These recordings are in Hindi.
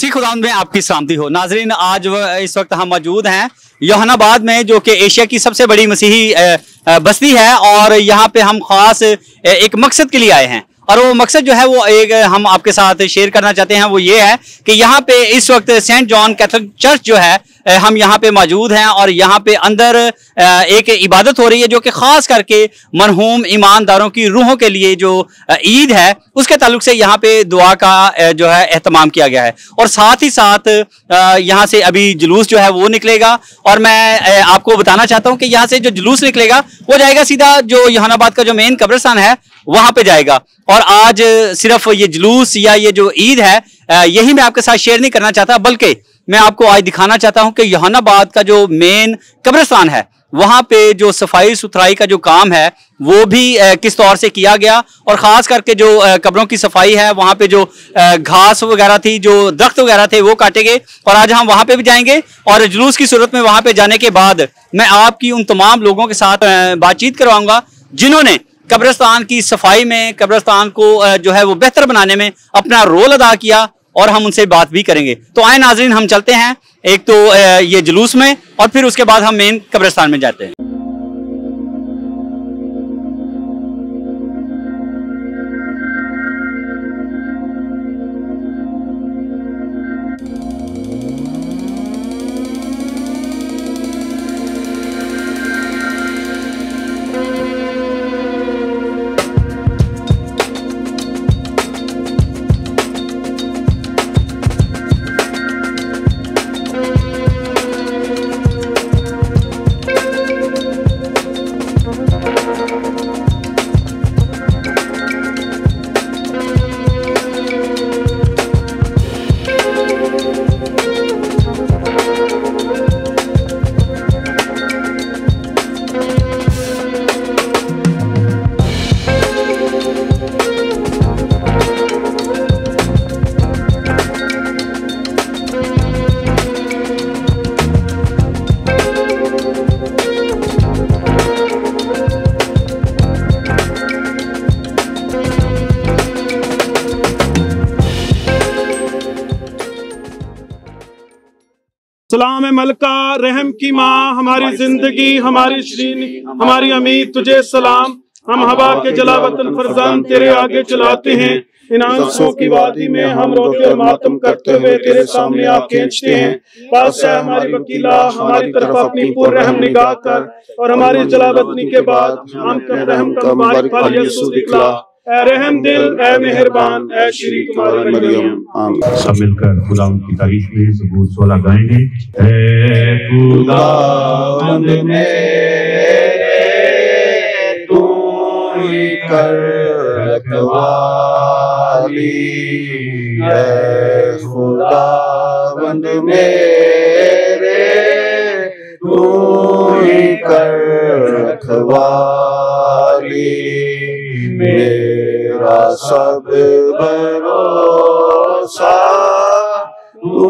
मसीह खुदा में आपकी शांति हो नाजरीन आज इस वक्त हम मौजूद हैं योहनाबाद में जो कि एशिया की सबसे बड़ी मसीही बस्ती है और यहाँ पे हम खास एक मकसद के लिए आए हैं और वो मकसद जो है वो एक हम आपके साथ शेयर करना चाहते हैं वो ये है कि यहाँ पे इस वक्त सेंट जॉन कैथोलिक चर्च जो है हम यहाँ पे मौजूद हैं और यहाँ पे अंदर एक इबादत हो रही है जो कि ख़ास करके मरहूम ईमानदारों की रूहों के लिए जो ईद है उसके ताल्लुक से यहाँ पे दुआ का जो है अहतमाम किया गया है और साथ ही साथ यहाँ से अभी जुलूस जो है वो निकलेगा और मैं आपको बताना चाहता हूँ कि यहाँ से जो जुलूस निकलेगा वो जाएगा सीधा जो यहानाबाद का जो मेन कब्रस्तान है वहां पे जाएगा और आज सिर्फ ये जुलूस या ये जो ईद है यही मैं आपके साथ शेयर नहीं करना चाहता बल्कि मैं आपको आज दिखाना चाहता हूं कि यहानाबाद का जो मेन कब्रिस्तान है वहां पे जो सफाई सुथराई का जो काम है वो भी किस तौर से किया गया और ख़ास करके जो कब्रों की सफाई है वहाँ पे जो घास वगैरह थी जो दरख्त वगैरह थे वो काटे गए और आज हम वहाँ पे भी जाएंगे और जुलूस की सूरत में वहाँ पे जाने के बाद मैं आपकी उन तमाम लोगों के साथ बातचीत करवाऊंगा जिन्होंने कब्रस्तान की सफाई में कब्रस्तान को जो है वो बेहतर बनाने में अपना रोल अदा किया और हम उनसे बात भी करेंगे तो आए नाजरीन हम चलते हैं एक तो ये जुलूस में और फिर उसके बाद हम मेन कब्रिस्तान में जाते हैं में मलका रहम की माँ हमारी जिंदगी हमारी श्रीनी हमारी अमीर तुझे सलाम हम हवा के जलावतन फरजान तेरे आगे चलाते हैं इन आंसुओं की वादी में हम रोते और मातम करते हुए तेरे सामने आप खींचते हैं पास है हमारी वकीला हमारी तरफ अपनी पूर्ण रहम निगाह कर और हमारी जलावतनी के बाद हम कर रहम का मुबारक यीशु दिखला रहम दिल मेहरबान श्री कुमार सब मिलकर खुदा उनकी तारीफ में सबूत सोलह गाएंगे तू कर मेरे तू ही कर रखवाली मेरे सब भरोसा तू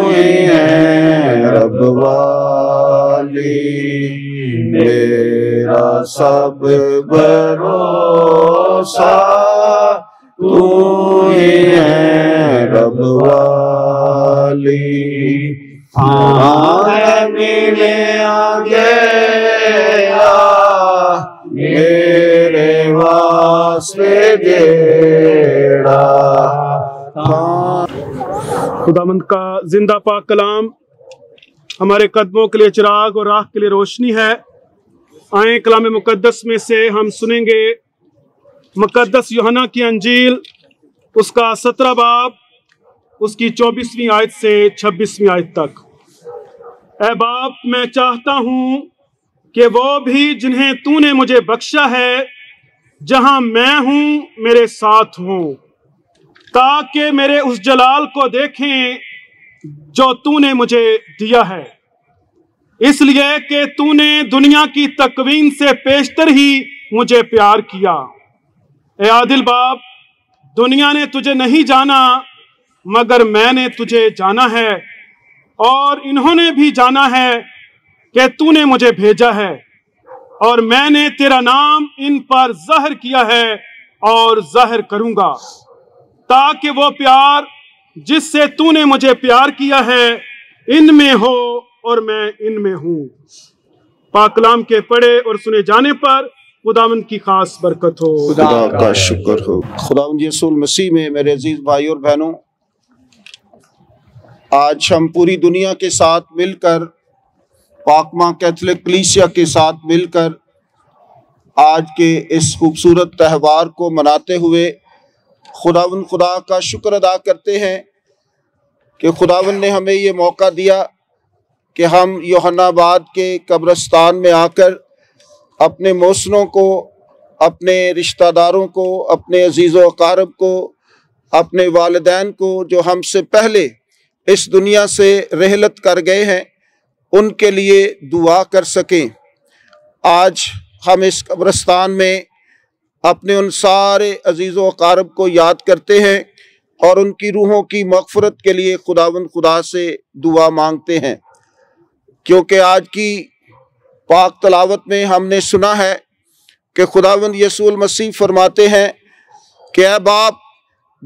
ही है रब वाली मेरा सब भरोसा खुदामंद का जिंदा पाक कलाम हमारे कदमों के लिए चिराग और राह के लिए रोशनी है आए कलाम मुकदस में से हम सुनेंगे मुकदस योहना की अंजील उसका सत्रह बाब उसकी चौबीसवीं आयत से छब्बीसवीं आयत तक ए बाप मैं चाहता हूं कि वो भी जिन्हें तूने मुझे बख्शा है जहां मैं हूं मेरे साथ हूं ताकि मेरे उस जलाल को देखें जो तूने मुझे दिया है इसलिए कि तूने दुनिया की तकवीन से पेशतर ही मुझे प्यार किया ए आदिल बाप दुनिया ने तुझे नहीं जाना मगर मैंने तुझे जाना है और इन्होंने भी जाना है कि तूने मुझे भेजा है और मैंने तेरा नाम इन पर जहर किया है और जहर करूंगा ताकि वो प्यार जिससे तूने मुझे प्यार किया है इनमें हो और मैं इनमें हूं पाकलाम के पढ़े और सुने जाने पर खुदावन की खास बरकत हो खुदा का शुक्र हो खुदा यसूल मसीह में मेरे अजीज भाई और बहनों आज हम पूरी दुनिया के साथ मिलकर पाकमा कैथलिक कलीसिया के साथ मिलकर आज के इस खूबसूरत त्यौहार को मनाते हुए खुदा खुदा का शुक्र अदा करते हैं कि खुदावन ने हमें ये मौका दिया कि हम योहनाबाद के कब्रस्तान में आकर अपने मौसनों को अपने रिश्तेदारों को अपने अजीज़ वकारब को अपने वालदान को जो हमसे पहले इस दुनिया से रहलत कर गए हैं उनके लिए दुआ कर सकें आज हम इस कब्रस्तान में अपने उन सारे अजीज़ वकारब को याद करते हैं और उनकी रूहों की मफफरत के लिए खुदावन खुदा से दुआ मांगते हैं क्योंकि आज की पाक तलावत में हमने सुना है कि खुदावन यसूल मसीह फरमाते हैं कि अब बाप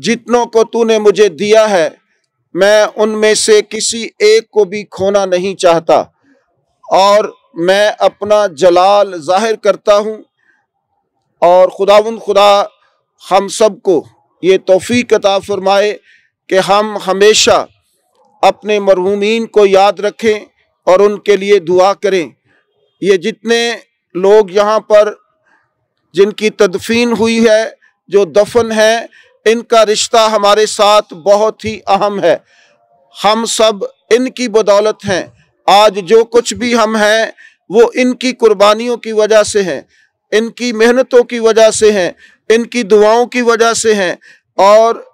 जितनों को तूने मुझे दिया है मैं उनमें से किसी एक को भी खोना नहीं चाहता और मैं अपना जलाल जाहिर करता हूँ और खुदावन खुदा हम सब को ये तोफ़ी कता फरमाए कि हम हमेशा अपने मरहूमिन को याद रखें और उनके लिए दुआ करें ये जितने लोग यहाँ पर जिनकी तदफीन हुई है जो दफन है इनका रिश्ता हमारे साथ बहुत ही अहम है हम सब इनकी बदौलत हैं आज जो कुछ भी हम हैं वो इनकी कुर्बानियों की वजह से हैं इनकी मेहनतों की वजह से हैं इनकी दुआओं की वजह से हैं और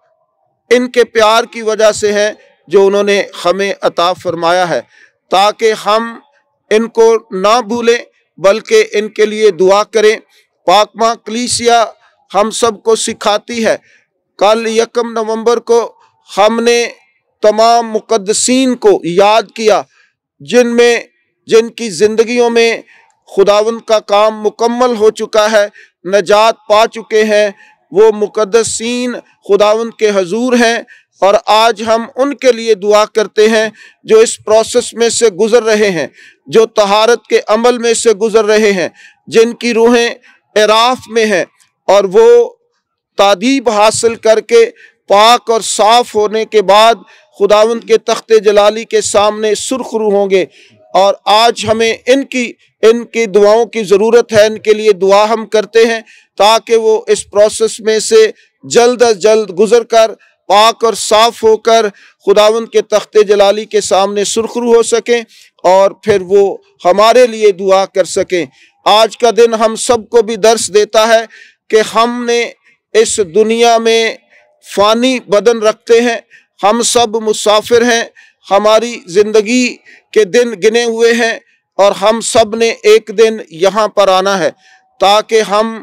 इनके प्यार की वजह से है जो उन्होंने हमें अता फरमाया है ताकि हम इनको ना भूलें बल्कि इनके लिए दुआ करें पाकमा कलीसिया हम सबको सिखाती है कल यकम नवंबर को हमने तमाम मुकदसिन को याद किया जिनमें जिनकी ज़िंदगियों में खुदावन का काम मुकम्मल हो चुका है नजात पा चुके हैं वो मुकदसिन खुदावन के हजूर हैं और आज हम उनके लिए दुआ करते हैं जो इस प्रोसेस में से गुज़र रहे हैं जो तहारत के अमल में से गुज़र रहे हैं जिनकी रूहें एराफ में हैं और वो तदीब हासिल करके पाक और साफ़ होने के बाद खुदावंद के तख्ते जलाली के सामने रू होंगे और आज हमें इनकी इनकी दुआओं की ज़रूरत है इनके लिए दुआ हम करते हैं ताकि वो इस प्रोसेस में से जल्द अज जल्द गुजर कर पाक और साफ़ होकर खुदावंद के तख्त जलाली के सामने सुरखरू हो सकें और फिर वो हमारे लिए दुआ कर सकें आज का दिन हम सबको भी दर्श देता है कि हमने इस दुनिया में फ़ानी बदन रखते हैं हम सब मुसाफिर हैं हमारी ज़िंदगी के दिन गिने हुए हैं और हम सब ने एक दिन यहाँ पर आना है ताकि हम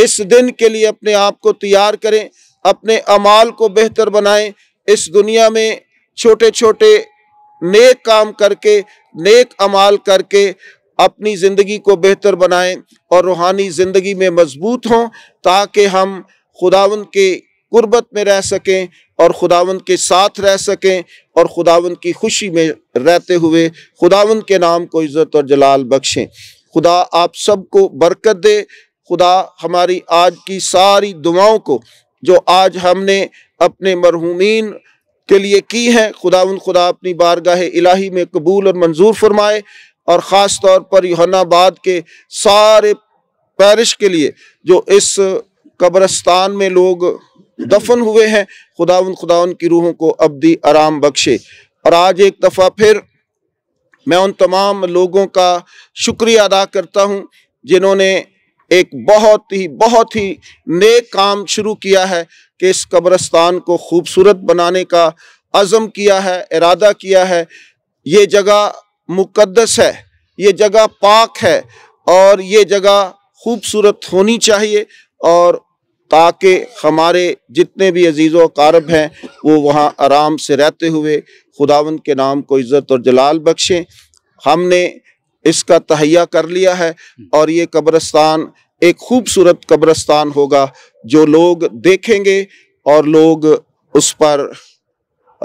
इस दिन के लिए अपने आप को तैयार करें अपने अमाल को बेहतर बनाएं इस दुनिया में छोटे छोटे नेक काम करके नेक अमाल करके अपनी ज़िंदगी को बेहतर बनाएं और रूहानी ज़िंदगी में मजबूत हों ताकि हम खुदावंद के गुर्बत में रह सकें और खुदावंद के साथ रह सकें और खुदावंद की खुशी में रहते हुए खुदावंद के नाम को इज़्ज़त और जलाल बख्शें खुदा आप सबको बरकत दे खुदा हमारी आज की सारी दुआओं को जो आज हमने अपने मरहूमिन के लिए की हैं खुदावंद खुदा अपनी बारगाह इलाही में कबूल और मंजूर फरमाए और ख़ास तौर पर यहनाबाद के सारे पैरिश के लिए जो इस कब्रस्तान में लोग दफन हुए हैं खुदा ख़ुदा की रूहों को अबदी आराम बख्शे और आज एक दफ़ा फिर मैं उन तमाम लोगों का शुक्रिया अदा करता हूँ जिन्होंने एक बहुत ही बहुत ही नेक काम शुरू किया है कि इस कब्रस्तान को खूबसूरत बनाने का आजम किया है इरादा किया है ये जगह मुकद्दस है ये जगह पाक है और ये जगह खूबसूरत होनी चाहिए और ताकि हमारे जितने भी अजीज़ कारब हैं वो वहाँ आराम से रहते हुए खुदावन के नाम को इज़्ज़त और जलाल बख्शें हमने इसका तहैया कर लिया है और ये कब्रस्तान एक खूबसूरत कब्रस्तान होगा जो लोग देखेंगे और लोग उस पर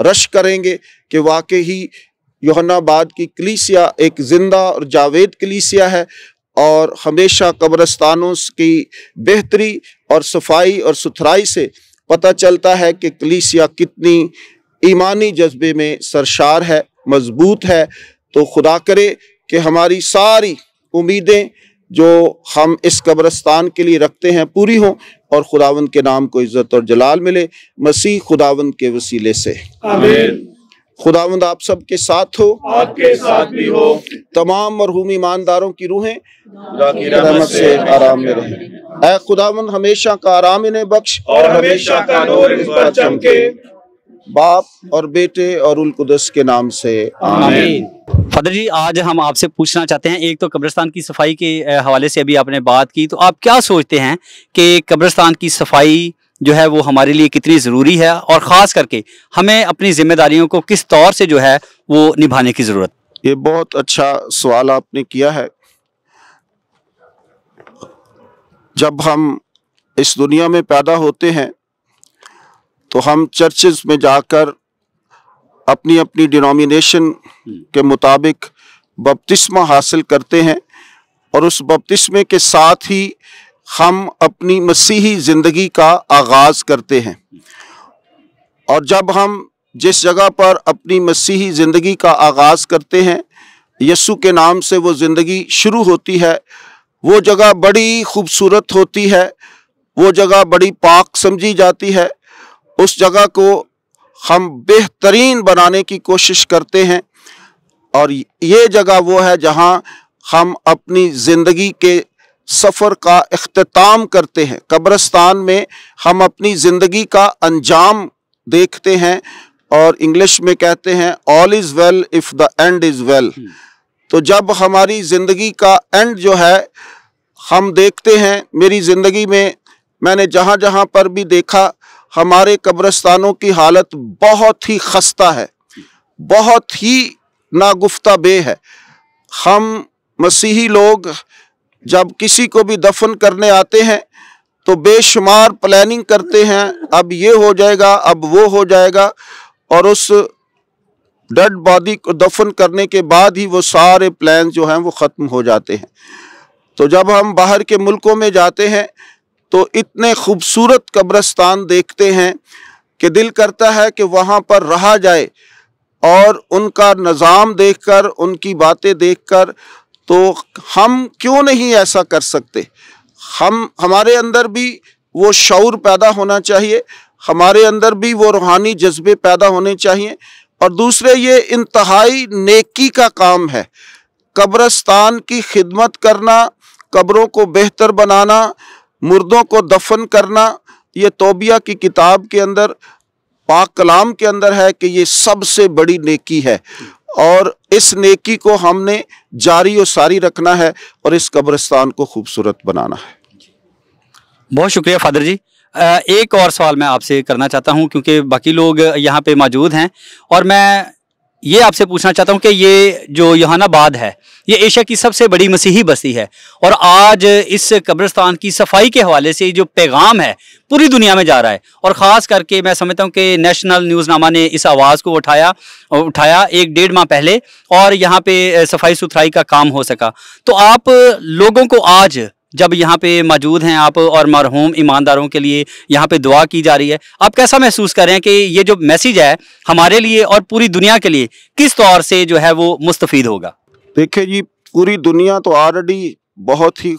रश करेंगे कि वाकई ही योहनाबाद की कलीसिया एक ज़िंदा और जावेद कलीसिया है और हमेशा कब्रस्तानों की बेहतरी और सफाई और सुथराई से पता चलता है कि कलीसिया कितनी ईमानी जज्बे में सरशार है मजबूत है तो खुदा करे कि हमारी सारी उम्मीदें जो हम इस कब्रस्तान के लिए रखते हैं पूरी हों और खुदावंद के नाम को इज़्ज़त और जलाल मिले मसीह खुदावंद के वसीले से खुदावंद आप सब के साथ हो आपके साथ भी हो तमाम मरहूम ईमानदारों की रूहें रहमत से आराम में रहें ऐ खुदावंद हमेशा का आराम इन्हें बख्श और हमेशा का नूर इस पर चमके बाप और बेटे और उलकुदस के नाम से आमीन फदर जी आज हम आपसे पूछना चाहते हैं एक तो कब्रिस्तान की सफाई के हवाले से अभी आपने बात की तो आप क्या सोचते हैं कि कब्रिस्तान की सफाई जो है वो हमारे लिए कितनी ज़रूरी है और ख़ास करके हमें अपनी जिम्मेदारियों को किस तौर से जो है वो निभाने की ज़रूरत ये बहुत अच्छा सवाल आपने किया है जब हम इस दुनिया में पैदा होते हैं तो हम चर्चेज में जाकर अपनी अपनी डिनोमिनेशन के मुताबिक बपतिस्मा हासिल करते हैं और उस बपतिस्मे के साथ ही हम अपनी मसीही ज़िंदगी का आगाज़ करते हैं और जब हम जिस जगह पर अपनी मसीही ज़िंदगी का आगाज़ करते हैं यस्सु के नाम से वो ज़िंदगी शुरू होती है वो जगह बड़ी खूबसूरत होती है वो जगह बड़ी पाक समझी जाती है उस जगह को हम बेहतरीन बनाने की कोशिश करते हैं और ये जगह वो है जहाँ हम अपनी ज़िंदगी के सफ़र का अख्ताम करते हैं कब्रस्तान में हम अपनी ज़िंदगी का अंजाम देखते हैं और इंग्लिश में कहते हैं all is well if the end is well तो जब हमारी ज़िंदगी का एंड जो है हम देखते हैं मेरी ज़िंदगी में मैंने जहाँ जहाँ पर भी देखा हमारे कब्रस्तानों की हालत बहुत ही खस्ता है बहुत ही नागुफ्ता बे है हम मसीही लोग जब किसी को भी दफन करने आते हैं तो बेशुमार प्लानिंग करते हैं अब ये हो जाएगा अब वो हो जाएगा और उस डेड बॉडी को दफन करने के बाद ही वो सारे प्लान जो हैं वो ख़त्म हो जाते हैं तो जब हम बाहर के मुल्कों में जाते हैं तो इतने खूबसूरत कब्रस्तान देखते हैं कि दिल करता है कि वहाँ पर रहा जाए और उनका निज़ाम देखकर उनकी बातें देखकर तो हम क्यों नहीं ऐसा कर सकते हम हमारे अंदर भी वो शौर पैदा होना चाहिए हमारे अंदर भी वो रूहानी जज्बे पैदा होने चाहिए और दूसरे ये इंतहाई नेकी का काम है कब्रस्तान की खिदमत करना कब्रों को बेहतर बनाना मुर्दों को दफन करना ये तोबिया की किताब के अंदर पाक कलाम के अंदर है कि ये सबसे बड़ी नेकी है और इस नेकी को हमने जारी और सारी रखना है और इस कब्रिस्तान को खूबसूरत बनाना है बहुत शुक्रिया फादर जी एक और सवाल मैं आपसे करना चाहता हूं क्योंकि बाकी लोग यहां पे मौजूद हैं और मैं ये आपसे पूछना चाहता हूँ कि ये जो यहानाबाद है ये एशिया की सबसे बड़ी मसीही बस्ती है और आज इस कब्रस्तान की सफाई के हवाले से जो पैगाम है पूरी दुनिया में जा रहा है और ख़ास करके मैं समझता हूँ कि नेशनल न्यूज़नामा ने इस आवाज़ को उठाया उठाया एक डेढ़ माह पहले और यहाँ पे सफाई सुथराई का काम हो सका तो आप लोगों को आज जब यहाँ पे मौजूद हैं आप और मरहूम ईमानदारों के लिए यहाँ पे दुआ की जा रही है आप कैसा महसूस कर रहे हैं कि ये जो मैसेज है हमारे लिए और पूरी दुनिया के लिए किस तौर से जो है वो मुस्तफ़ होगा देखिए जी पूरी दुनिया तो ऑलरेडी बहुत ही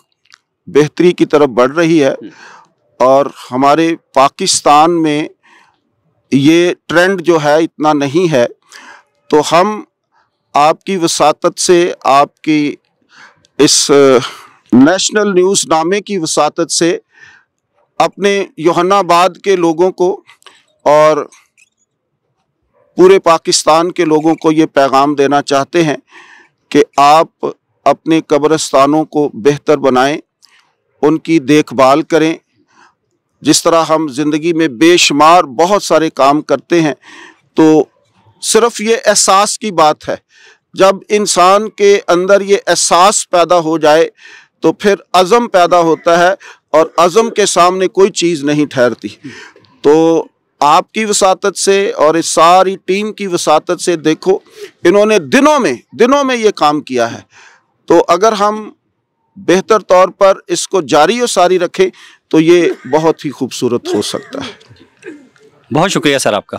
बेहतरी की तरफ बढ़ रही है हम्म। और हमारे पाकिस्तान में ये ट्रेंड जो है इतना नहीं है तो हम आपकी वसात से आपकी इस नेशनल न्यूज़ नामे की वसात से अपने योहनाबाद के लोगों को और पूरे पाकिस्तान के लोगों को ये पैगाम देना चाहते हैं कि आप अपने कब्रस्तानों को बेहतर बनाएं उनकी देखभाल करें जिस तरह हम ज़िंदगी में बेशुमार बहुत सारे काम करते हैं तो सिर्फ ये एहसास की बात है जब इंसान के अंदर ये एहसास पैदा हो जाए तो फिर अज़म पैदा होता है और अज़म के सामने कोई चीज़ नहीं ठहरती तो आपकी वसात से और इस सारी टीम की वसात से देखो इन्होंने दिनों में दिनों में ये काम किया है तो अगर हम बेहतर तौर पर इसको जारी और सारी रखें तो ये बहुत ही खूबसूरत हो सकता है बहुत शुक्रिया सर आपका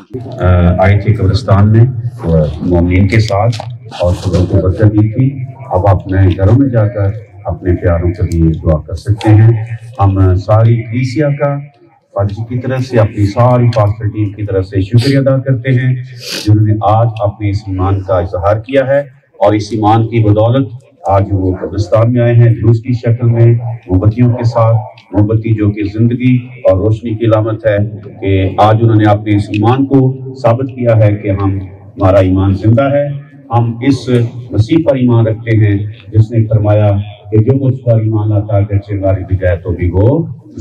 आई थी कब्रस्तान में मोमिन के साथ और खबर को बदल दी थी अब अपने घरों में जाकर अपने प्यारों के लिए दुआ कर सकते हैं हम सारी क्रीसिया का फादर की तरफ से अपनी सारी पास्टर टीम की तरफ से शुक्रिया अदा करते हैं जिन्होंने आज अपने इस ईमान का इजहार किया है और इस ईमान की बदौलत आज वो कब्रिस्तान में आए हैं जुलूस की शक्ल में मोमबत्तियों के साथ मोमबत्ती जो कि जिंदगी और रोशनी की लामत है कि आज उन्होंने अपने इस ईमान को साबित किया है कि हम हमारा ईमान जिंदा है हम इस मसीह पर ईमान रखते हैं जिसने फरमाया कि जो मुझको ईमान आता कर चिरवारी भी जाए तो भी वो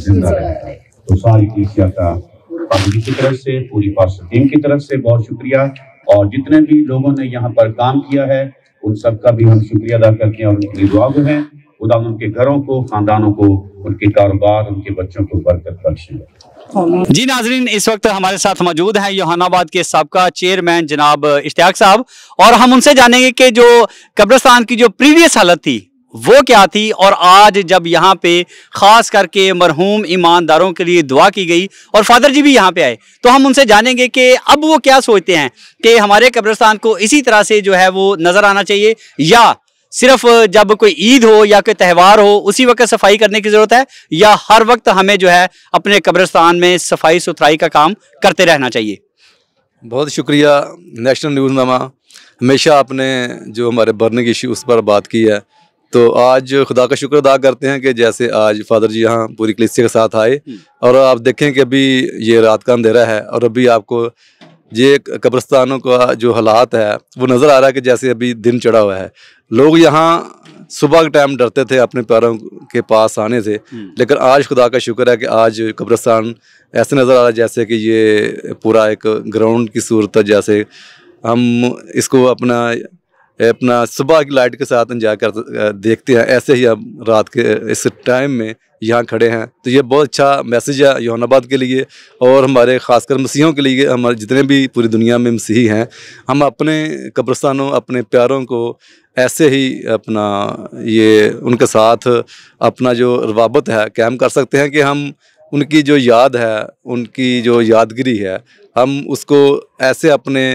जिंदा रहे तो सारी क्लिसिया का कमेटी की तरफ से पूरी पास्टर टीम की तरफ से बहुत शुक्रिया और जितने भी लोगों ने यहाँ पर काम किया है उन सब का भी हम शुक्रिया अदा करते हैं और उनकी दुआ हैं खुदा उनके घरों को खानदानों को उनके कारोबार उनके बच्चों को बरकत बख्शे जी नाजरीन इस वक्त हमारे साथ मौजूद हैं योहानाबाद के सबका चेयरमैन जनाब इश्तियाक साहब और हम उनसे जानेंगे कि जो कब्रस्तान की जो प्रीवियस हालत थी वो क्या थी और आज जब यहाँ पे ख़ास करके मरहूम ईमानदारों के लिए दुआ की गई और फादर जी भी यहाँ पे आए तो हम उनसे जानेंगे कि अब वो क्या सोचते हैं कि हमारे कब्रिस्तान को इसी तरह से जो है वो नज़र आना चाहिए या सिर्फ जब कोई ईद हो या कोई त्यौहार हो उसी वक्त सफाई करने की ज़रूरत है या हर वक्त हमें जो है अपने कब्रस्तान में सफाई सुथराई का काम करते रहना चाहिए बहुत शुक्रिया नेशनल न्यूज़नामा हमेशा आपने जो हमारे बर्निंग इशू उस पर बात की है तो आज खुदा का शुक्र अदा करते हैं कि जैसे आज फादर जी यहाँ पूरी कलिसिया के साथ आए हम्म। और आप देखें कि अभी ये रात का अंधेरा है और अभी आपको ये कब्रस्तानों का जो हालात है वो नज़र आ रहा है कि जैसे अभी दिन चढ़ा हुआ है लोग यहाँ सुबह के टाइम डरते थे अपने पैरों के पास आने से हम्म। लेकिन आज खुदा का शुक्र है कि आज कब्रस्तान ऐसे नज़र आ रहा है जैसे कि ये पूरा एक ग्राउंड की सूरत जैसे हम इसको अपना अपना सुबह की लाइट के साथ इंजॉय कर देखते हैं ऐसे ही हम रात के इस टाइम में यहाँ खड़े हैं तो ये बहुत अच्छा मैसेज है यौनाबाद के लिए और हमारे ख़ासकर मसीहों के लिए हमारे जितने भी पूरी दुनिया में मसीही हैं हम अपने कब्रस्तानों अपने प्यारों को ऐसे ही अपना ये उनके साथ अपना जो रवाबत है कैम कर सकते हैं कि हम उनकी जो याद है उनकी जो यादगिरी है हम उसको ऐसे अपने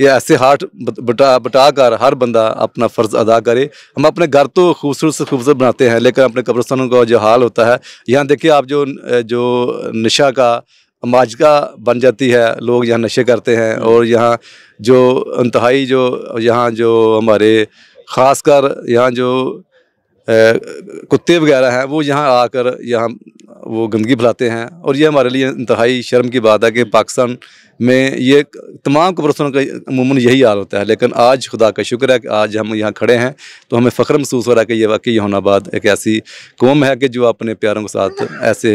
ये ऐसे हाथ बटा बटा कर हर बंदा अपना फ़र्ज अदा करे हम अपने घर तो खूबसूरत से खूबसूरत बनाते हैं लेकिन अपने कब्रस्तानों का जो हाल होता है यहाँ देखिए आप जो जो नशा का माजका बन जाती है लोग यहाँ नशे करते हैं हम्म। और यहाँ जो इंतहाई जो यहाँ जो हमारे ख़ास कर यहाँ जो कुत्ते वगैरह हैं वो यहाँ आकर यहाँ वो गंदगी फैलाते हैं और ये हमारे लिए इंतहाई शर्म की बात है कि पाकिस्तान में ये तमाम कब्रस्तों का अमूमन यही हाल होता है लेकिन आज खुदा का शुक्र है कि आज हम यहाँ खड़े हैं तो हमें फ़ख्र महसूस हो रहा है कि ये वाकई यहनाबाद एक ऐसी कौम है कि जो अपने प्यारों के साथ ऐसे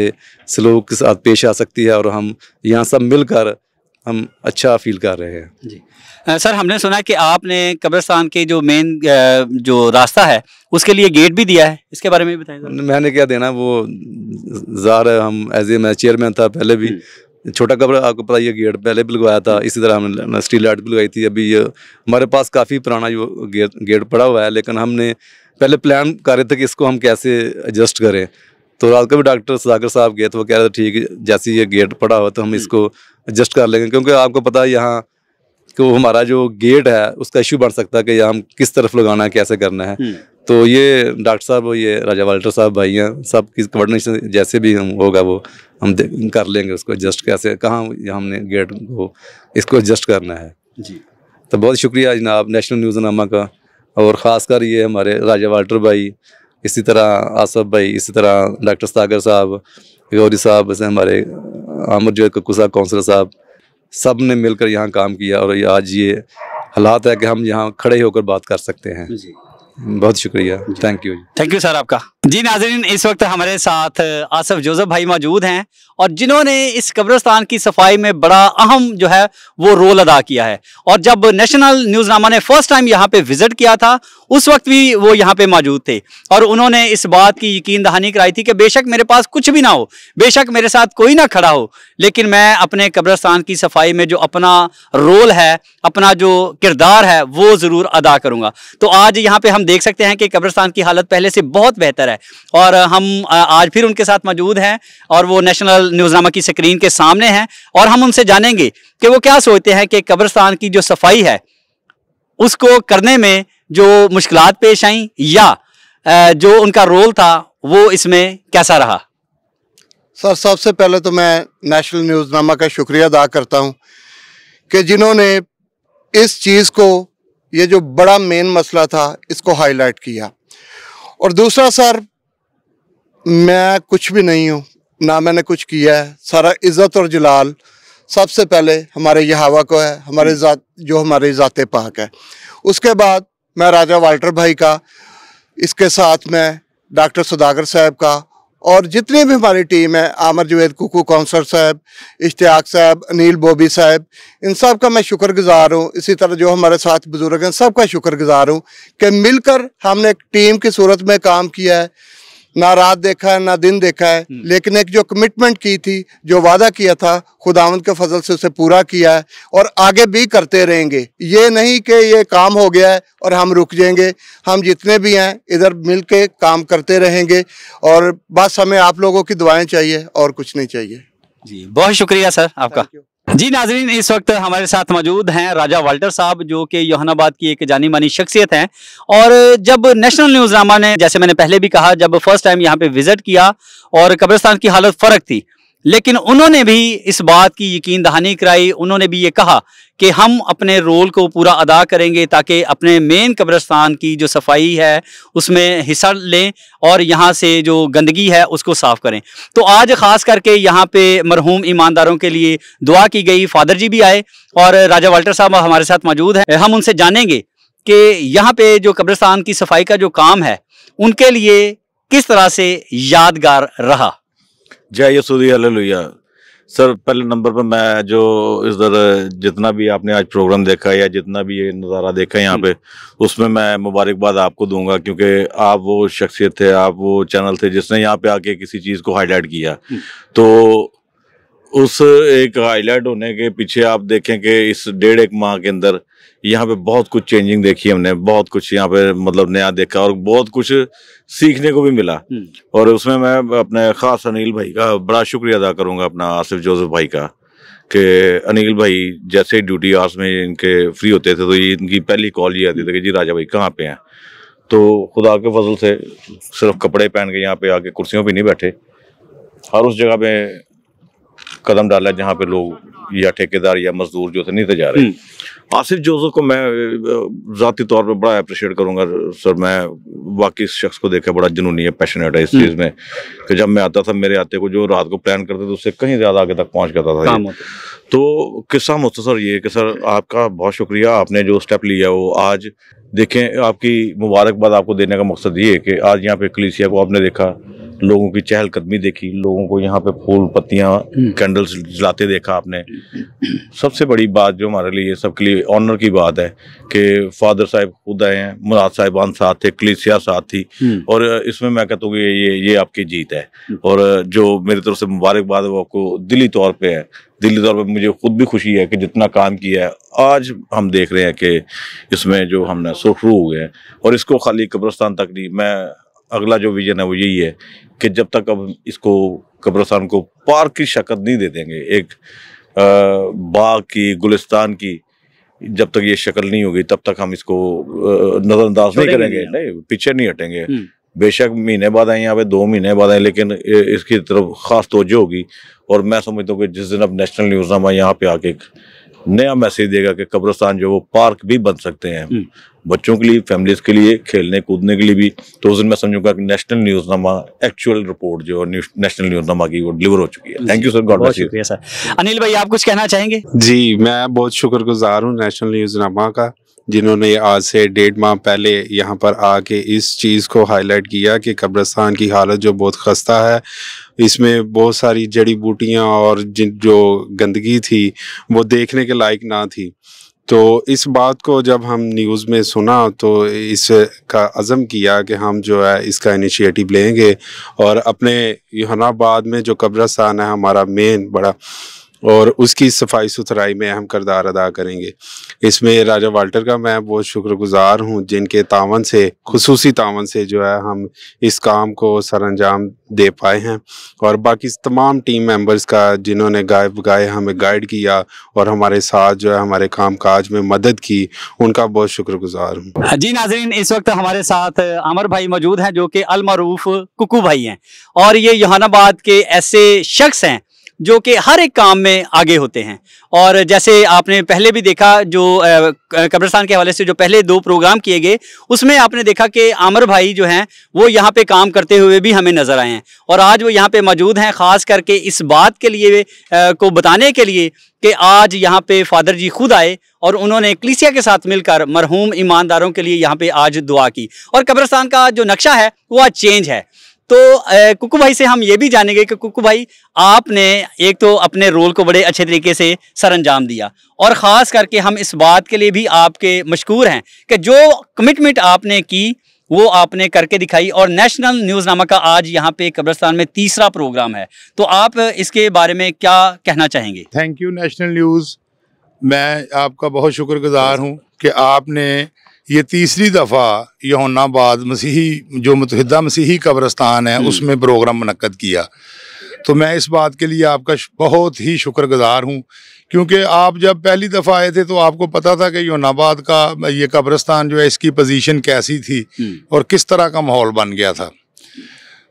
सलूक के साथ पेश आ सकती है और हम यहाँ सब मिलकर हम अच्छा फील कर रहे हैं जी सर हमने सुना कि आपने कब्रस्तान के जो मेन जो रास्ता है उसके लिए गेट भी दिया है इसके बारे में भी बताएं मैंने क्या देना वो ज़ार हम एज ए मैं चेयरमैन था पहले भी हम्म। छोटा कपड़ा आपको पता ये गेट पहले भी लगवाया था इसी तरह हमने स्टील लाइट भी लगाई थी अभी ये हमारे पास काफ़ी पुराना जो गेट गेट पड़ा हुआ है लेकिन हमने पहले प्लान कर रहे थे कि इसको हम कैसे एडजस्ट करें तो रात को भी डॉक्टर सदाकर साहब गए थे वो कह रहे थे ठीक है जैसे ये गेट पड़ा हुआ तो हम इसको एडजस्ट कर लेंगे क्योंकि आपको पता है यहाँ कि वो हमारा जो गेट है उसका इश्यू बढ़ सकता है कि हम किस तरफ लगाना है कैसे करना है हम्म। तो ये डॉक्टर साहब ये राजा वाल्टर साहब भाई हैं सब किस कोऑर्डिनेशन जैसे भी हम होगा वो हम कर लेंगे उसको एडजस्ट कैसे कहाँ हमने गेट को इसको एडजस्ट करना है जी तो बहुत शुक्रिया जनाब नेशनल न्यूज़ नामा का और ख़ासकर ये हमारे राजा वाल्टर भाई इसी तरह आसफ भाई इसी तरह डॉक्टर सागर साहब गौरी साहब जैसे हमारे अमर जो कक्कू साहब काउंसलर साहब सब ने मिलकर यहाँ काम किया और ये आज ये हालात है कि हम यहाँ खड़े होकर बात कर सकते हैं बहुत शुक्रिया thank you thank you sir आपका जी नाजरीन इस वक्त हमारे साथ आसफ जोजफ भाई मौजूद हैं और जिन्होंने इस कब्रस्तान की सफाई में बड़ा अहम जो है वो रोल अदा किया है और जब नेशनल न्यूजनामा ने फर्स्ट टाइम यहाँ पे विजिट किया था उस वक्त भी वो यहाँ पे मौजूद थे और उन्होंने इस बात की यकीन दहानी कराई थी कि बेशक मेरे पास कुछ भी ना हो बेशक मेरे साथ कोई ना खड़ा हो लेकिन मैं अपने कब्रस्तान की सफाई में जो अपना रोल है अपना जो किरदार है वो ज़रूर अदा करूँगा तो आज यहाँ पे हम देख सकते हैं कि कब्रस्तान की हालत पहले से बहुत बेहतर है और हम आज फिर उनके साथ मौजूद हैं और वो नेशनल न्यूज़नामा की स्क्रीन के सामने हैं और हम उनसे जानेंगे कि वो क्या सोचते हैं कि कब्रस्तान की जो सफाई है उसको करने में जो मुश्किल पेश आई या जो उनका रोल था वो इसमें कैसा रहा सर सबसे पहले तो मैं नेशनल नामा का शुक्रिया अदा करता हूँ कि जिन्होंने इस चीज़ को ये जो बड़ा मेन मसला था इसको हाईलाइट किया और दूसरा सर मैं कुछ भी नहीं हूँ ना मैंने कुछ किया है सारा इज़्ज़त और जलाल सबसे पहले हमारे यहावा को है हमारे जात जो हमारे ज़ात पाक है उसके बाद मैं राजा वाल्टर भाई का इसके साथ मैं डॉक्टर सुधाकर साहब का और जितनी भी हमारी टीम है आमर जुवेद कुकू कौंसर साहब इश्तियाक साहब अनिल बोबी साहब इन सब का मैं शुक्रगुजार हूँ इसी तरह जो हमारे साथ बुजुर्ग हैं सबका शुक्रगुजार हूँ कि मिलकर हमने एक टीम की सूरत में काम किया है ना रात देखा है ना दिन देखा है हम्म। लेकिन एक जो कमिटमेंट की थी जो वादा किया था खुदावन के फजल से उसे पूरा किया है और आगे भी करते रहेंगे ये नहीं कि ये काम हो गया है और हम रुक जाएंगे हम जितने भी हैं इधर मिल के काम करते रहेंगे और बस हमें आप लोगों की दुआएं चाहिए और कुछ नहीं चाहिए जी बहुत शुक्रिया सर आपका जी नाजरीन इस वक्त हमारे साथ मौजूद हैं राजा वाल्टर साहब जो कि योहनाबाद की एक जानी मानी शख्सियत हैं और जब नेशनल न्यूज़नामा ने जैसे मैंने पहले भी कहा जब फर्स्ट टाइम यहाँ पे विज़िट किया और कब्रिस्तान की हालत फ़र्क थी लेकिन उन्होंने भी इस बात की यकीन दहानी कराई उन्होंने भी ये कहा कि हम अपने रोल को पूरा अदा करेंगे ताकि अपने मेन कब्रस्तान की जो सफाई है उसमें हिस्सा लें और यहाँ से जो गंदगी है उसको साफ़ करें तो आज ख़ास करके यहाँ पे मरहूम ईमानदारों के लिए दुआ की गई फादर जी भी आए और राजा वाल्टर साहब हमारे साथ मौजूद है हम उनसे जानेंगे कि यहाँ पे जो कब्रस्तान की सफाई का जो काम है उनके लिए किस तरह से यादगार रहा जय यसूदी हल्लुया सर पहले नंबर पर मैं जो इधर जितना भी आपने आज प्रोग्राम देखा या जितना भी ये नज़ारा देखा यहाँ पे उसमें मैं मुबारकबाद आपको दूंगा क्योंकि आप वो शख्सियत थे आप वो चैनल थे जिसने यहाँ पे आके किसी चीज़ को हाईलाइट किया हम्म। तो उस एक हाईलाइट होने के पीछे आप देखें कि इस डेढ़ एक माह के अंदर यहाँ पे बहुत कुछ चेंजिंग देखी हमने बहुत कुछ यहाँ पे मतलब नया देखा और बहुत कुछ सीखने को भी मिला हम्म। और उसमें मैं अपने खास अनिल भाई का बड़ा शुक्रिया अदा करूँगा अपना आसिफ जोसेफ भाई का कि अनिल भाई जैसे ही ड्यूटी आर्स में इनके फ्री होते थे तो ये इनकी पहली कॉल ये आती थी कि जी राजा भाई कहाँ पे हैं तो खुदा के फजल से सिर्फ कपड़े पहन के यहाँ पे आके कुर्सियों पर नहीं बैठे हर उस जगह पे कदम डाला जहाँ पे लोग या ठेकेदार या मजदूर जो थे नहीं थे जा रहे हम्म। आसिफ जोजो को मैं ज़ाती तौर पे बड़ा अप्रिशिएट करूंगा सर मैं वाकई इस शख्स को देखा बड़ा जुनूनी है पैशनेट है इस हम्म। चीज़ में कि जब मैं आता था मेरे आते को जो रात को प्लान करते थे उससे कहीं ज़्यादा आगे तक पहुंच जाता था तो किस्सा मुख्तर ये कि सर आपका बहुत शुक्रिया आपने जो स्टेप लिया वो आज देखें आपकी मुबारकबाद आपको देने का मकसद ये है कि आज यहाँ पे कलीसिया को आपने देखा लोगों की चहलकदमी देखी लोगों को यहाँ पे फूल पत्तियां कैंडल्स हम्म। जलाते देखा आपने हम्म। सबसे बड़ी बात जो हमारे लिए सबके लिए ऑनर की बात है कि फादर साहब खुद आए हैं मुराद साहिबान साथ थे कलिसिया साथ थी हम्म। और इसमें मैं कहता हूँ ये ये आपकी जीत है और जो मेरी तरफ से मुबारकबाद है वो आपको दिली तौर पर है दिल्ली तौर पर मुझे खुद भी खुशी है कि जितना काम किया है आज हम देख रहे हैं कि इसमें जो हमने सुखरू हुए हैं और इसको खाली कब्रस्तान तक नहीं मैं अगला जो विजन है वो यही है कि जब तक अब इसको कब्रस्तान को पार की शक्त नहीं दे देंगे एक बाग की गुलिस्तान की जब तक ये शक्ल नहीं होगी तब तक हम इसको नज़रअंदाज नहीं करेंगे नहीं पीछे नहीं हटेंगे हम्म। बेशक महीने बाद आए यहाँ पे दो महीने बाद आए लेकिन इसकी तरफ खास तोजह होगी और मैं समझता हूँ कि जिस दिन अब नेशनल न्यूज़ नामा यहाँ पे आके नया मैसेज देगा कि कब्रस्तान जो वो पार्क भी बन सकते हैं हम्म। बच्चों के लिए फैमिलीज के लिए खेलने कूदने के लिए भी तो उस दिन मैं समझूंगा कि नेशनल न्यूजनामा एक्चुअल रिपोर्ट जो नेशनल न्यूजनामा की वो डिलीवर हो चुकी है थैंक यू सर गॉड बहुत सर अनिल भाई आप कुछ कहना चाहेंगे जी मैं बहुत शुक्रगुजार हूँ नेशनल न्यूजनामा का जिन्होंने आज से डेढ़ माह पहले यहाँ पर आके इस चीज़ को हाईलाइट किया कि कब्रस्तान की हालत जो बहुत खस्ता है इसमें बहुत सारी जड़ी बूटियाँ और जिन जो गंदगी थी वो देखने के लायक ना थी तो इस बात को जब हम न्यूज़ में सुना तो इसका अज़म किया कि हम जो है इसका इनिशिएटिव लेंगे और अपने यहनाबाद में जो कब्रस्तान है हमारा मेन बड़ा और उसकी सफाई सुथराई में अहम करदार अदा करेंगे इसमें राजा वाल्टर का मैं बहुत शुक्रगुजार हूँ जिनके तावन से खसूसी तावन से जो है हम इस काम को सर अंजाम दे पाए हैं और बाकी तमाम टीम मेंबर्स का जिन्होंने गाय गाय हमें गाइड किया और हमारे साथ जो है हमारे काम काज में मदद की उनका बहुत शुक्रगुजार हूँ जी नाजरीन इस वक्त हमारे साथ अमर भाई मौजूद हैं जो कि अलमरूफ कुकू भाई हैं और ये यहानाबाद के ऐसे शख्स हैं जो कि हर एक काम में आगे होते हैं और जैसे आपने पहले भी देखा जो कब्रस्तान के हवाले से जो पहले दो प्रोग्राम किए गए उसमें आपने देखा कि आमर भाई जो हैं वो यहाँ पे काम करते हुए भी हमें नज़र आए हैं और आज वो यहाँ पे मौजूद हैं ख़ास करके इस बात के लिए आ, को बताने के लिए कि आज यहाँ पे फादर जी खुद आए और उन्होंने क्लिसिया के साथ मिलकर मरहूम ईमानदारों के लिए यहाँ पे आज दुआ की और कब्रस्तान का जो नक्शा है वो आज चेंज है तो कुकू भाई से हम ये भी जानेंगे कि कुकू भाई आपने एक तो अपने रोल को बड़े अच्छे तरीके से सर अंजाम दिया और ख़ास करके हम इस बात के लिए भी आपके मशहूर हैं कि जो कमिटमेंट आपने की वो आपने करके दिखाई और नेशनल न्यूज़ नामा का आज यहाँ पे कब्रस्तान में तीसरा प्रोग्राम है तो आप इसके बारे में क्या कहना चाहेंगे थैंक यू नेशनल न्यूज़ मैं आपका बहुत शुक्रगुजार हूँ कि आपने ये तीसरी दफ़ा यौनाबाद मसीही जो मतहदा मसीही कब्रस्तान है हम्म। उसमें प्रोग्राम मनक़द किया तो मैं इस बात के लिए आपका बहुत ही शुक्रगुजार हूँ क्योंकि आप जब पहली दफ़ा आए थे तो आपको पता था कि यौनाबाद का ये कब्रस्तान जो है इसकी पोजीशन कैसी थी हम्म। और किस तरह का माहौल बन गया था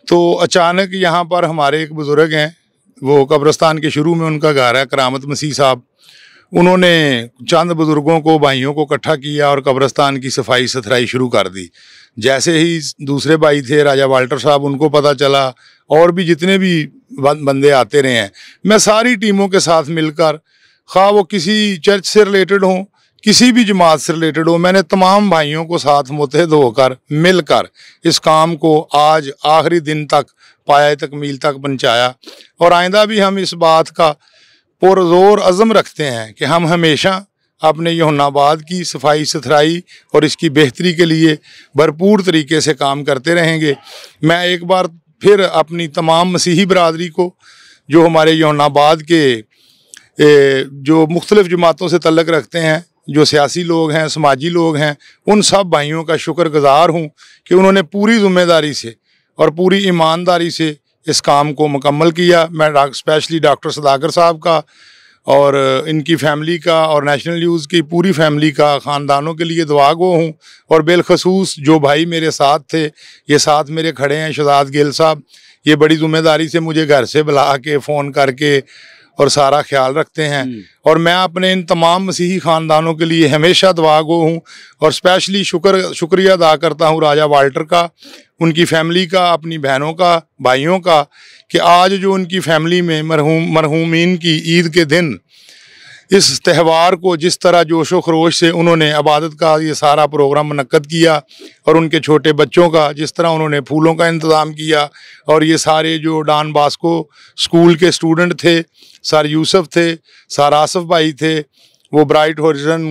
तो अचानक यहाँ पर हमारे एक बुज़ुर्ग हैं वो कब्रस्तान के शुरू में उनका घर है करामत मसीह साहब उन्होंने चंद बुज़ुर्गों को भाइयों को इकट्ठा किया और कब्रस्तान की सफाई सुथराई शुरू कर दी जैसे ही दूसरे भाई थे राजा वाल्टर साहब उनको पता चला और भी जितने भी बंदे आते रहे हैं मैं सारी टीमों के साथ मिलकर खा वो किसी चर्च से रिलेटेड हों किसी भी जमात से रिलेटेड हो मैंने तमाम भाइयों को साथ मुतहद होकर मिलकर इस काम को आज आखिरी दिन तक पाया तकमील तक पहुँचाया और आइंदा भी हम इस बात का पुरजोर अज़म रखते हैं कि हम हमेशा अपने यहुनाबाद की सफाई सुथराई और इसकी बेहतरी के लिए भरपूर तरीके से काम करते रहेंगे मैं एक बार फिर अपनी तमाम मसीही बरदरी को जो हमारे यहुनाबाद के ए, जो मुख्तलिफ़ जमातों से तलक रखते हैं जो सियासी लोग हैं समाजी लोग हैं उन सब भाइयों का शुक्र गुज़ार हूँ कि उन्होंने पूरी ज़िम्मेदारी से और पूरी ईमानदारी से इस काम को मुकम्मल किया मैं स्पेशली डॉक्टर सदाकर साहब का और इनकी फैमिली का और नेशनल न्यूज़ की पूरी फैमिली का ख़ानदानों के लिए दुआ गो हूँ और बिलखसूस जो भाई मेरे साथ थे ये साथ मेरे खड़े हैं शहजाद गिल साहब ये बड़ी ज़िम्मेदारी से मुझे घर से बुला के फ़ोन करके और सारा ख्याल रखते हैं हम्म। और मैं अपने इन तमाम मसीही ख़ानदानों के लिए हमेशा दुआ गो हूँ और स्पेशली शुक्र शुक्रिया अदा करता हूँ राजा वाल्टर का उनकी फैमिली का अपनी बहनों का भाइयों का कि आज जो उनकी फैमिली में मरहूम मरहूमिन की ईद के दिन इस त्यौहार को जिस तरह जोश व खरोश से उन्होंने इबादत का ये सारा प्रोग्राम मनक़द किया और उनके छोटे बच्चों का जिस तरह उन्होंने फूलों का इंतज़ाम किया और ये सारे जो डान बास्को स्कूल के स्टूडेंट थे सर यूसुफ थे सर आसफ़ भाई थे वो ब्राइट हॉरिजन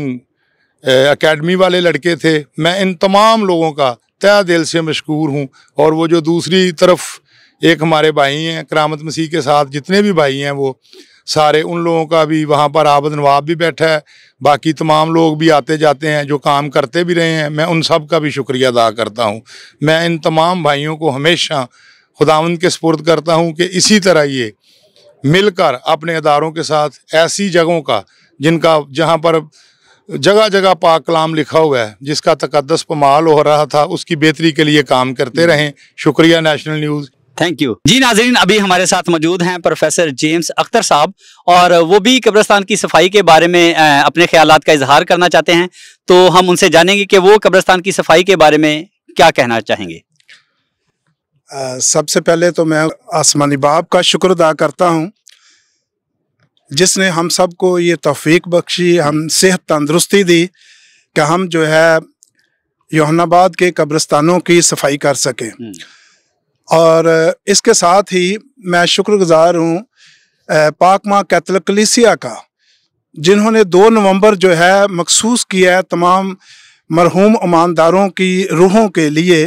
एकेडमी वाले लड़के थे मैं इन तमाम लोगों का तय दिल से मशहूर हूँ और वो जो दूसरी तरफ एक हमारे भाई हैं करामत मसीह के साथ जितने भी भाई हैं वो सारे उन लोगों का भी वहाँ पर आबद नवाब भी बैठा है बाकी तमाम लोग भी आते जाते हैं जो काम करते भी रहे हैं मैं उन सब का भी शुक्रिया अदा करता हूँ मैं इन तमाम भाइयों को हमेशा खुदावंद के सपुर्द करता हूँ कि इसी तरह ये मिलकर अपने अदारों के साथ ऐसी जगहों का जिनका जहाँ पर जगह जगह पाक कलाम लिखा हुआ है जिसका तकदस पमाल हो रहा था उसकी बेहतरी के लिए काम करते रहें शुक्रिया नेशनल न्यूज़ थैंक यू जी नाजरीन अभी हमारे साथ मौजूद हैं प्रोफेसर जेम्स अख्तर साहब और वो भी कब्रस्तान की सफाई के बारे में अपने ख्याल का इजहार करना चाहते हैं तो हम उनसे जानेंगे कि वो कब्रस्तान की सफाई के बारे में क्या कहना चाहेंगे सबसे पहले तो मैं आसमानी बाप का शुक्र अदा करता हूँ जिसने हम सबको ये तोफीक बख्शी हम सेहत तंदरुस्ती दी कि हम जो है योहनाबाद के कब्रस्तानों की सफाई कर सकें हम्म। और इसके साथ ही मैं शुक्रगुजार हूँ पाक माँ कैथल कलिसिया का जिन्होंने दो नवंबर जो है मखसूस किया है तमाम मरहूम ईमानदारों की रूहों के लिए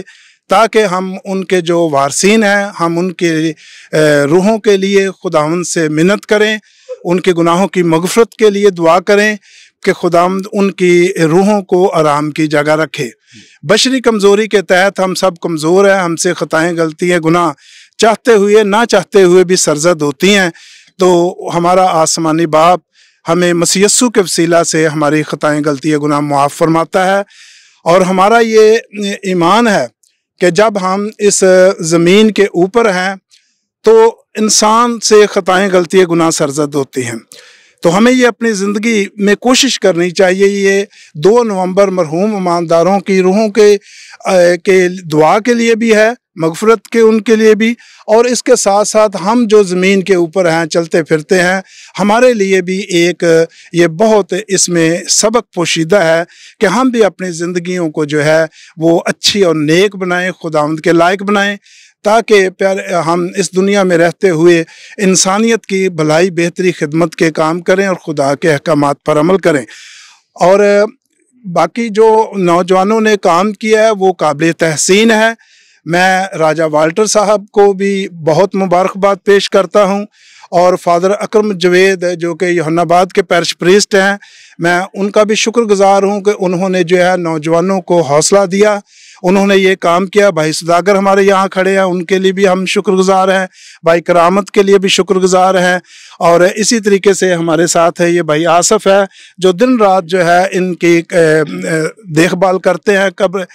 ताकि हम उनके जो वारसिन हैं हम उनके रूहों के लिए खुदावन से मिन्नत करें उनके गुनाहों की मगफरत के लिए दुआ करें कि खुदा उनकी रूहों को आराम की जगह रखे बशरी कमज़ोरी के तहत हम सब कमज़ोर हैं हमसे ख़ताएँ हैं गुनाह चाहते हुए ना चाहते हुए भी सरजद होती हैं तो हमारा आसमानी बाप हमें मसीयसु के वसीला से हमारी ख़ताएँ है गुनाह मुआफ़ फरमाता है और हमारा ये ईमान है कि जब हम इस ज़मीन के ऊपर हैं तो इंसान से ख़ताएँ है गुनाह सरजद होती हैं तो हमें ये अपनी ज़िंदगी में कोशिश करनी चाहिए ये दो नवंबर मरहूम ईमानदारों की रूहों के के दुआ के लिए भी है मगफरत के उनके लिए भी और इसके साथ साथ हम जो ज़मीन के ऊपर हैं चलते फिरते हैं हमारे लिए भी एक ये बहुत इसमें सबक पोशीदा है कि हम भी अपनी ज़िंदगियों को जो है वो अच्छी और नेक बनाएं खुदावंद के लायक बनाएं ताकि प्यार हम इस दुनिया में रहते हुए इंसानियत की भलाई बेहतरी खिदमत के काम करें और खुदा के अहकाम पर अमल करें और बाकी जो नौजवानों ने काम किया है वो काबिल तहसीन है मैं राजा वाल्टर साहब को भी बहुत मुबारकबाद पेश करता हूँ और फादर अक्रम जवेद जो कि यहनाबाद के पैरश प्रिस्ट हैं मैं उनका भी शुक्रगुजार हूँ कि उन्होंने जो है नौजवानों को हौसला दिया उन्होंने ये काम किया भाई सदागर हमारे यहाँ खड़े हैं उनके लिए भी हम शुक्रगुजार हैं भाई करामत के लिए भी शुक्रगुजार हैं और इसी तरीके से हमारे साथ है ये भाई आसफ़ है जो दिन रात जो है इनकी देखभाल करते हैं कब्र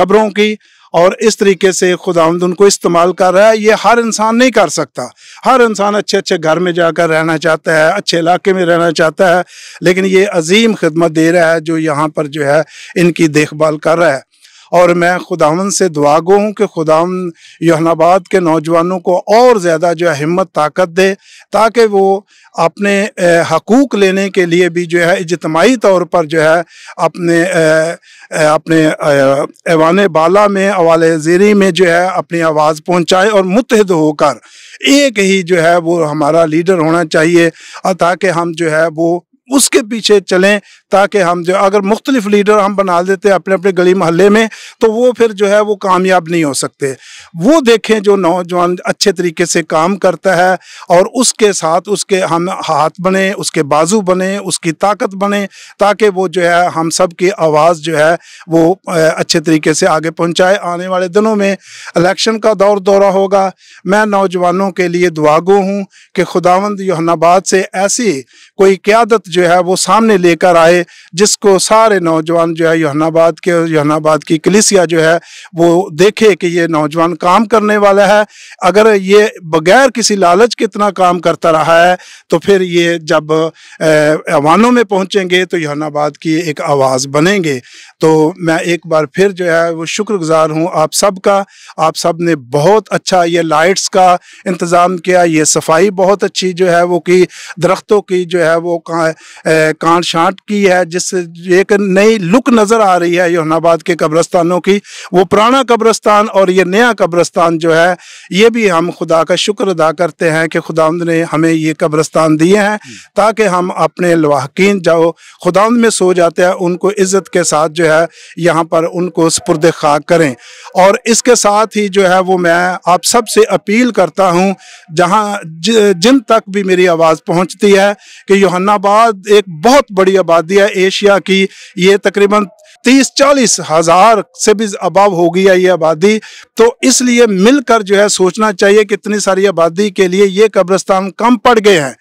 कब्रों की और इस तरीके से खुदामद उनको इस्तेमाल कर रहा है ये हर इंसान नहीं कर सकता हर इंसान अच्छे अच्छे घर में जाकर रहना चाहता है अच्छे इलाके में रहना चाहता है लेकिन ये अजीम खदमत दे रहा है जो यहाँ पर जो है इनकी देखभाल कर रहा है और मैं खुदावन से दुआ गो हूँ कि खुदावन यहनाबाद के नौजवानों को और ज़्यादा जो है हिम्मत ताकत दे ताकि वो अपने हकूक़ लेने के लिए भी जो है इजतमाही तौर पर जो है अपने अपने ऐवान बाला में अवाल ज़ेरी में जो है अपनी आवाज़ पहुँचाए और मुतहद होकर एक ही जो है वो हमारा लीडर होना चाहिए ताकि हम जो है वो उसके पीछे चलें ताकि हम जो अगर मुख्तलिफ लीडर हम बना देते हैं अपने अपने गली महल्ले में तो वो फिर जो है वो कामयाब नहीं हो सकते वो देखें जो नौजवान अच्छे तरीके से काम करता है और उसके साथ उसके हम हाथ बने उसके बाजू बने उसकी ताकत बने ताकि वो जो है हम सब की आवाज़ जो है वो अच्छे तरीके से आगे पहुँचाए आने वाले दिनों में इलेक्शन का दौर दौरा होगा मैं नौजवानों के लिए दुआगो हूँ कि खुदावंद योहनाबाद से ऐसी कोई क्यादत जो है वो सामने लेकर आए जिसको सारे नौजवान जो है योहनाबाद के योहनाबाद की कलिसिया जो है वो देखे कि ये नौजवान काम करने वाला है अगर ये बगैर किसी लालच के इतना काम करता रहा है तो फिर ये जब अवानों में पहुंचेंगे तो योहनाबाद की एक आवाज़ बनेंगे तो मैं एक बार फिर जो है वो शुक्रगुजार हूँ आप सबका आप सब ने बहुत अच्छा ये लाइट्स का इंतज़ाम किया ये सफाई बहुत अच्छी जो है वो की दरख्तों की जो है वो कांट शांट की रही है जिससे एक नई लुक नज़र आ रही है योहनाबाद के कब्रस्तानों की वो पुराना कब्रस्तान और ये नया कब्रस्तान जो है ये भी हम खुदा का शुक्र अदा करते हैं कि खुदा ने हमें ये कब्रस्तान दिए हैं हम्म। ताकि हम अपने लवाकिन जो खुदावंद में सो जाते हैं उनको इज़्ज़त के साथ जो है यहाँ पर उनको सपुरद खाक करें और इसके साथ ही जो है वो मैं आप सबसे अपील करता हूँ जहाँ जिन तक भी मेरी आवाज़ पहुँचती है कि योहनाबाद एक बहुत बड़ी आबादी दिया एशिया की ये तकरीबन तीस चालीस हजार से भी अबाव हो गई है ये आबादी तो इसलिए मिलकर जो है सोचना चाहिए कि इतनी सारी आबादी के लिए ये कब्रस्तान कम पड़ गए हैं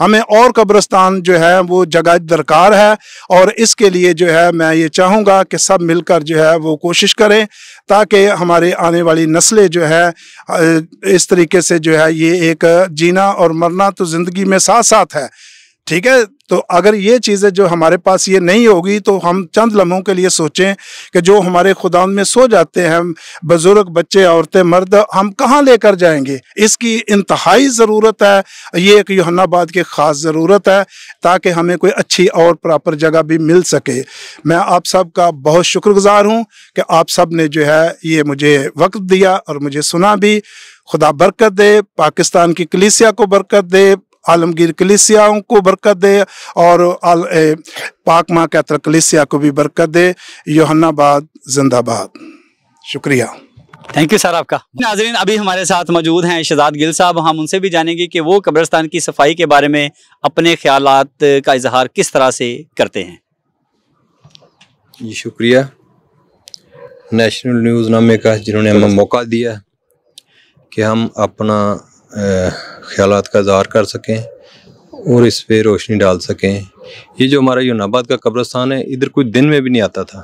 हमें और कब्रस्तान जो है वो जगह दरकार है और इसके लिए जो है मैं ये चाहूँगा कि सब मिलकर जो है वो कोशिश करें ताकि हमारे आने वाली नस्लें जो है इस तरीके से जो है ये एक जीना और मरना तो ज़िंदगी में साथ साथ है ठीक है तो अगर ये चीज़ें जो हमारे पास ये नहीं होगी तो हम चंद लम्हों के लिए सोचें कि जो हमारे खुदा में सो जाते हैं बुज़ुर्ग बच्चे औरतें मर्द हम कहाँ लेकर जाएंगे इसकी इंतहाई ज़रूरत है ये एक योहनाबाद की ख़ास ज़रूरत है ताकि हमें कोई अच्छी और प्रॉपर जगह भी मिल सके मैं आप सब का बहुत शुक्रगुजार हूँ कि आप सब ने जो है ये मुझे वक्त दिया और मुझे सुना भी खुदा बरकत दे पाकिस्तान की कलिसिया को बरकत दे आलमगीर कलिसियाओं को बरकत दे और आल, ए, पाक माँ कैतर कलिसिया को भी बरकत दे योहनाबाद जिंदाबाद शुक्रिया थैंक यू सर आपका नाजरीन अभी हमारे साथ मौजूद हैं शहजाद गिल साहब हम उनसे भी जानेंगे कि वो कब्रस्तान की सफाई के बारे में अपने ख्याल का इजहार किस तरह से करते हैं जी शुक्रिया नेशनल न्यूज़ नामे का जिन्होंने हमें मौका दिया कि हम अपना ख्याल का इजहार कर सकें और इस पर रोशनी डाल सकें ये जो हमारा यूनाबाद का कब्रस्तान है इधर कोई दिन में भी नहीं आता था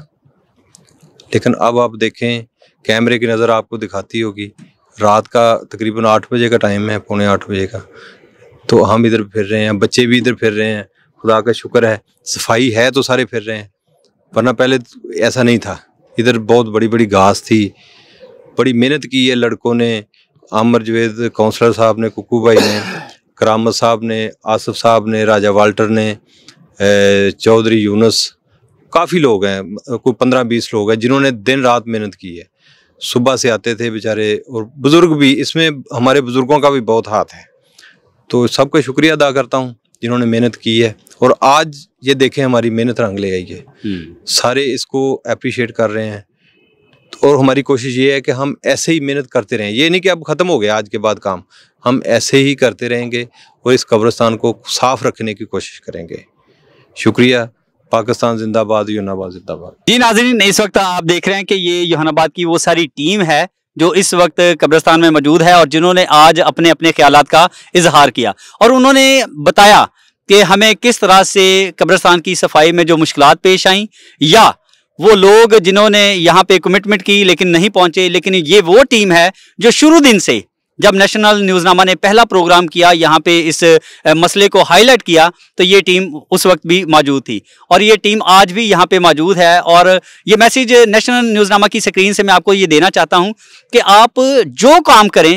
लेकिन अब आप देखें कैमरे की नज़र आपको दिखाती होगी रात का तकरीबन आठ बजे का टाइम है पौने आठ बजे का तो हम इधर फिर रहे हैं बच्चे भी इधर फिर रहे हैं खुदा का शुक्र है सफाई है तो सारे फिर रहे हैं वरना पहले तो ऐसा नहीं था इधर बहुत बड़ी बड़ी घास थी बड़ी मेहनत की है लड़कों ने अमर जवेद काउंसलर साहब ने कुकू भाई ने करामत साहब ने आसफ साहब ने राजा वाल्टर ने चौधरी यूनस काफ़ी लोग हैं कोई पंद्रह बीस लोग हैं जिन्होंने दिन रात मेहनत की है सुबह से आते थे बेचारे और बुज़ुर्ग भी इसमें हमारे बुज़ुर्गों का भी बहुत हाथ है तो सबका शुक्रिया अदा करता हूँ जिन्होंने मेहनत की है और आज ये देखें हमारी मेहनत रंग ले आई है हम्म। सारे इसको अप्रिशिएट कर रहे हैं और हमारी कोशिश ये है कि हम ऐसे ही मेहनत करते रहें ये नहीं कि अब ख़त्म हो गया आज के बाद काम हम ऐसे ही करते रहेंगे और इस कब्रस्तान को साफ़ रखने की कोशिश करेंगे शुक्रिया पाकिस्तान जिंदाबाद यूनाबाद जिंदाबाद जी नाजरीन इस वक्त आप देख रहे हैं कि ये यूनाबाद की वो सारी टीम है जो इस वक्त कब्रस्तान में मौजूद है और जिन्होंने आज अपने अपने ख्याल का इजहार किया और उन्होंने बताया कि हमें किस तरह से कब्रस्तान की सफाई में जो मुश्किल पेश आई या वो लोग जिन्होंने यहाँ पे कमिटमेंट की लेकिन नहीं पहुंचे लेकिन ये वो टीम है जो शुरू दिन से जब नेशनल न्यूज़नामा ने पहला प्रोग्राम किया यहाँ पे इस मसले को हाईलाइट किया तो ये टीम उस वक्त भी मौजूद थी और ये टीम आज भी यहाँ पे मौजूद है और ये मैसेज नेशनल न्यूज़नामा की स्क्रीन से मैं आपको ये देना चाहता हूँ कि आप जो काम करें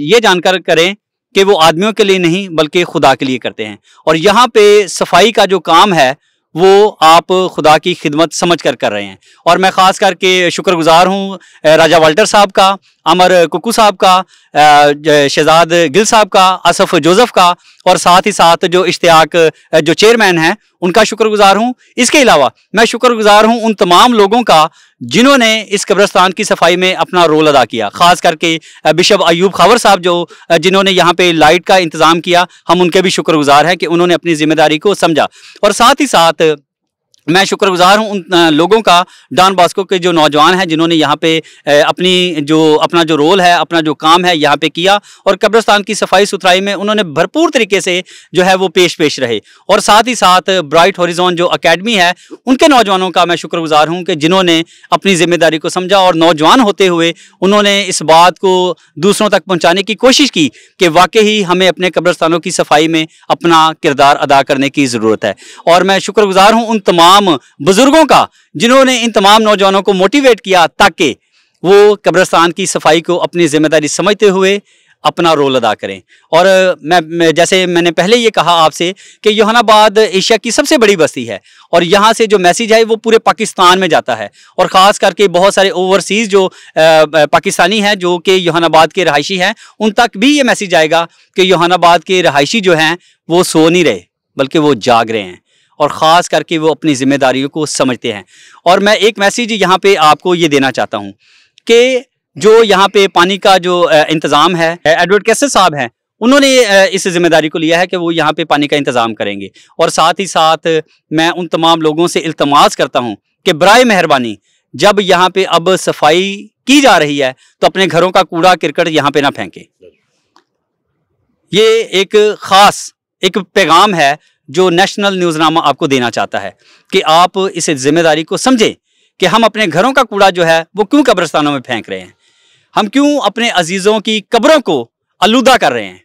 ये जानकर करें कि वो आदमियों के लिए नहीं बल्कि खुदा के लिए करते हैं और यहाँ पे सफाई का जो काम है वो आप खुदा की खिदमत समझ कर कर रहे हैं और मैं ख़ास करके शुक्रगुजार हूँ राजा वाल्टर साहब का अमर कुकू साहब का शहजाद गिल साहब का असफ़ जोसफ़ का और साथ ही साथ जो इश्तियाक जो चेयरमैन हैं उनका शुक्रगुजार हूँ इसके अलावा मैं शुक्रगुजार हूँ उन तमाम लोगों का जिन्होंने इस कब्रस्तान की सफाई में अपना रोल अदा किया ख़ास करके बिशप अयूब खावर साहब जो जिन्होंने यहाँ पे लाइट का इंतज़ाम किया हम उनके भी शुक्रगुजार हैं कि उन्होंने अपनी ज़िम्मेदारी को समझा और साथ ही साथ मैं शुक्रगुजार हूं उन लोगों का डॉन बास्को के जो नौजवान हैं जिन्होंने यहाँ पे अपनी जो अपना जो रोल है अपना जो काम है यहाँ पे किया और कब्रस्तान की सफाई सुथराई में उन्होंने भरपूर तरीके से जो है वो पेश पेश रहे और साथ ही साथ ब्राइट हॉरिजॉन जो अकेडमी है उनके नौजवानों का मैं शुक्रगुजार हूँ कि जिन्होंने अपनी जिम्मेदारी को समझा और नौजवान होते हुए उन्होंने इस बात को दूसरों तक पहुँचाने की कोशिश की कि वाकई ही हमें अपने कब्रस्तानों की सफाई में अपना किरदार अदा करने की ज़रूरत है और मैं शुक्रगुजार हूँ उन तमाम तमाम बुजुर्गों का जिन्होंने इन तमाम नौजवानों को मोटिवेट किया ताकि वो कब्रस्तान की सफाई को अपनी जिम्मेदारी समझते हुए अपना रोल अदा करें और मैं जैसे मैंने पहले ये कहा आपसे कि योहानाबाद एशिया की सबसे बड़ी बस्ती है और यहाँ से जो मैसेज है वो पूरे पाकिस्तान में जाता है और ख़ास करके बहुत सारे ओवरसीज़ जो पाकिस्तानी हैं जो कि योहानाबाद के रहायशी हैं उन तक भी ये मैसेज आएगा कि योहानाबाद के रहायशी जो हैं वो सो नहीं रहे बल्कि वो जाग रहे हैं और ख़ास करके वो अपनी ज़िम्मेदारियों को समझते हैं और मैं एक मैसेज यहाँ पे आपको ये देना चाहता हूँ कि जो यहाँ पे पानी का जो इंतज़ाम है एडवर्ट कैसे साहब हैं उन्होंने इस जिम्मेदारी को लिया है कि वो यहाँ पे पानी का इंतज़ाम करेंगे और साथ ही साथ मैं उन तमाम लोगों से इल्तमास करता हूँ कि बर मेहरबानी जब यहाँ पे अब सफाई की जा रही है तो अपने घरों का कूड़ा क्रिकेट यहाँ पे ना फेंके ये एक ख़ास एक पैगाम है जो नेशनल न्यूज़नामा आपको देना चाहता है कि आप इस जिम्मेदारी को समझें कि हम अपने घरों का कूड़ा जो है वो क्यों कब्रस्तानों में फेंक रहे हैं हम क्यों अपने अजीज़ों की कब्रों को आलूदा कर रहे हैं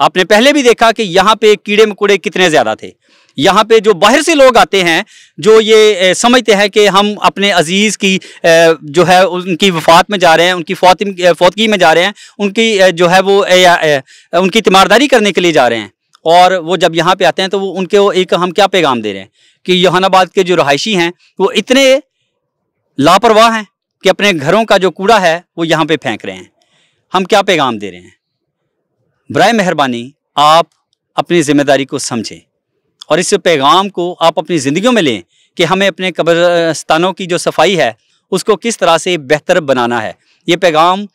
आपने पहले भी देखा कि यहाँ पे कीड़े मकोड़े कितने ज़्यादा थे यहाँ पे जो बाहर से लोग आते हैं जो ये समझते हैं कि हम अपने अजीज़ की जो है उनकी वफात में जा रहे हैं उनकी फौत फौतगी में जा रहे हैं उनकी जो है वो उनकी तीमारदारी करने के लिए जा रहे हैं और वो जब यहाँ पे आते हैं तो वो उनके वो एक हम क्या पैगाम दे रहे हैं कि यहानाबाद के जो रहायशी हैं वो इतने लापरवाह हैं कि अपने घरों का जो कूड़ा है वो यहाँ पे फेंक रहे हैं हम क्या पैगाम दे रहे हैं बर मेहरबानी आप अपनी ज़िम्मेदारी को समझें और इस पैगाम को आप अपनी ज़िंदगी में लें कि हमें अपने कब्रस्तानों की जो सफाई है उसको किस तरह से बेहतर बनाना है ये पैगाम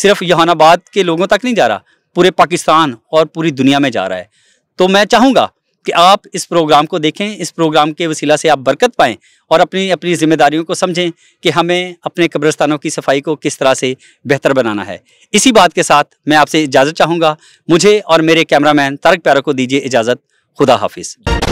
सिर्फ यहानाबाद के लोगों तक नहीं जा रहा पूरे पाकिस्तान और पूरी दुनिया में जा रहा है तो मैं चाहूँगा कि आप इस प्रोग्राम को देखें इस प्रोग्राम के वसीला से आप बरकत पाएँ और अपनी अपनी जिम्मेदारियों को समझें कि हमें अपने कब्रस्तानों की सफाई को किस तरह से बेहतर बनाना है इसी बात के साथ मैं आपसे इजाज़त चाहूँगा मुझे और मेरे कैमरामैन तारक प्यारा को दीजिए इजाज़त खुदा हाफिज़